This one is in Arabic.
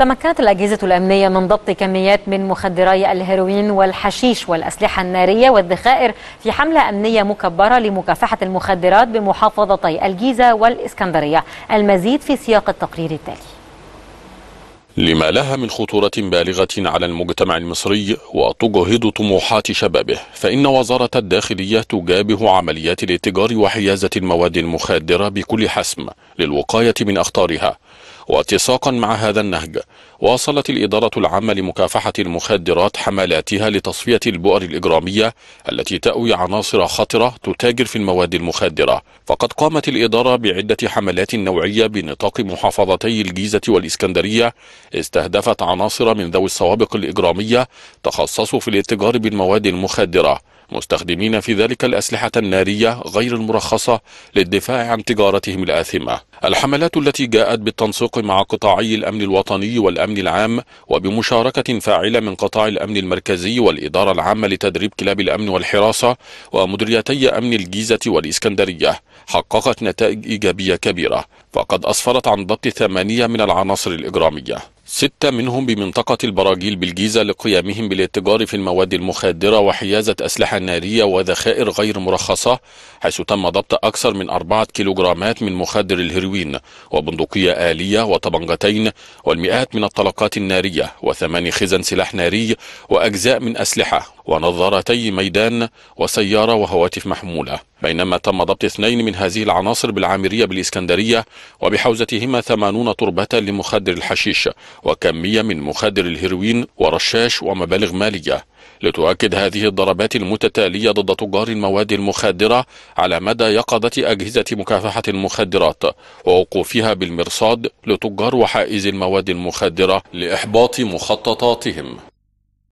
تمكنت الأجهزة الأمنية من ضبط كميات من مخدري الهيروين والحشيش والأسلحة النارية والذخائر في حملة أمنية مكبرة لمكافحة المخدرات بمحافظتي الجيزة والإسكندرية المزيد في سياق التقرير التالي لما لها من خطورة بالغة على المجتمع المصري وتجهض طموحات شبابه فإن وزارة الداخلية تجابه عمليات الاتجار وحيازة المواد المخدرة بكل حسم للوقاية من أخطارها واتساقا مع هذا النهج واصلت الإدارة العامة لمكافحة المخدرات حملاتها لتصفية البؤر الإجرامية التي تأوي عناصر خطرة تتاجر في المواد المخدرة فقد قامت الإدارة بعدة حملات نوعية بنطاق محافظتي الجيزة والإسكندرية استهدفت عناصر من ذوي السوابق الإجرامية تخصصوا في الاتجار بالمواد المخدرة مستخدمين في ذلك الأسلحة النارية غير المرخصة للدفاع عن تجارتهم الآثمة الحملات التي جاءت بالتنسيق مع قطاعي الأمن الوطني والأمن العام وبمشاركة فاعلة من قطاع الأمن المركزي والإدارة العامة لتدريب كلاب الأمن والحراسة ومديريتي أمن الجيزة والإسكندرية حققت نتائج إيجابية كبيرة فقد أسفرت عن ضبط ثمانية من العناصر الإجرامية ستة منهم بمنطقة البراجيل بالجيزة لقيامهم بالاتجار في المواد المخدرة وحيازة أسلحة نارية وذخائر غير مرخصة حيث تم ضبط أكثر من أربعة كيلوغرامات من مخدر الهيروين وبندقية آلية وطبنجتين والمئات من الطلقات النارية وثمان خزن سلاح ناري وأجزاء من أسلحة ونظارتي ميدان وسيارة وهواتف محمولة بينما تم ضبط اثنين من هذه العناصر بالعامرية بالإسكندرية وبحوزتهما 80 تربة لمخدر الحشيش وكمية من مخدر الهيروين ورشاش ومبالغ مالية لتؤكد هذه الضربات المتتالية ضد تجار المواد المخدرة على مدى يقظة أجهزة مكافحة المخدرات ووقوفها بالمرصاد لتجار وحائز المواد المخدرة لإحباط مخططاتهم